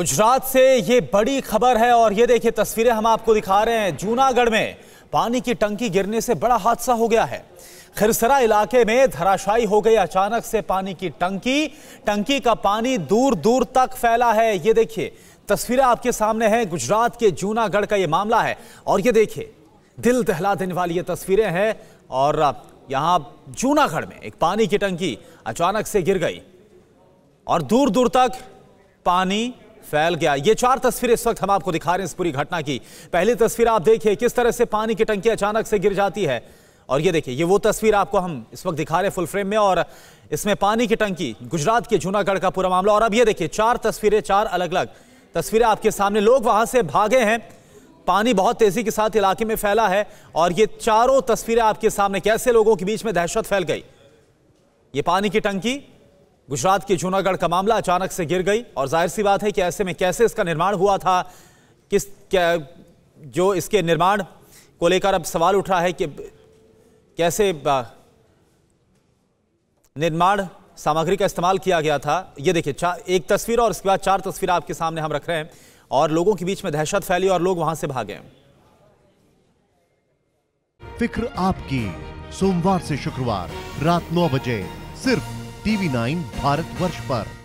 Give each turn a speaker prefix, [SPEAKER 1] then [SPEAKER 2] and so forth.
[SPEAKER 1] गुजरात से ये बड़ी खबर है और ये देखिए तस्वीरें हम आपको दिखा रहे हैं जूनागढ़ में पानी की टंकी गिरने से बड़ा हादसा हो गया है खिरसरा इलाके में धराशायी हो गई अचानक से पानी की टंकी टंकी का पानी दूर दूर तक फैला है ये देखिए तस्वीरें आपके सामने हैं गुजरात के जूनागढ़ का ये मामला है और ये देखिए दिल दहला देने वाली ये तस्वीरें हैं और यहाँ जूनागढ़ में एक पानी की टंकी अचानक से गिर गई और दूर दूर तक पानी फैल गया ये चार तस्वीरें इस वक्त हम आपको दिखा रहे हैं इस पूरी घटना की पहली तस्वीर आप देखिए किस तरह से पानी की टंकी अचानक से गिर जाती है और ये देखिए ये वो तस्वीर आपको हम इस वक्त दिखा रहे हैं फुल फ्रेम में और इसमें पानी की टंकी गुजरात के जूनागढ़ का पूरा मामला और अब ये देखिए चार तस्वीरें चार अलग अलग तस्वीरें आपके सामने लोग वहां से भागे हैं पानी बहुत तेजी के साथ इलाके में फैला है और ये चारों तस्वीरें आपके सामने कैसे लोगों के बीच में दहशत फैल गई ये पानी की टंकी गुजरात की जूनागढ़ का मामला अचानक से गिर गई और जाहिर सी बात है कि ऐसे में कैसे इसका निर्माण हुआ था किस क्या जो इसके निर्माण को लेकर अब सवाल उठ रहा है कि कैसे निर्माण सामग्री का इस्तेमाल किया गया था ये देखिए एक तस्वीर और उसके बाद चार तस्वीर आपके सामने हम रख रहे हैं और लोगों के बीच में दहशत फैली और लोग वहां से भागे
[SPEAKER 2] फिक्र आपकी सोमवार से शुक्रवार रात नौ बजे सिर्फ टीवी नाइन भारत वर्ष पर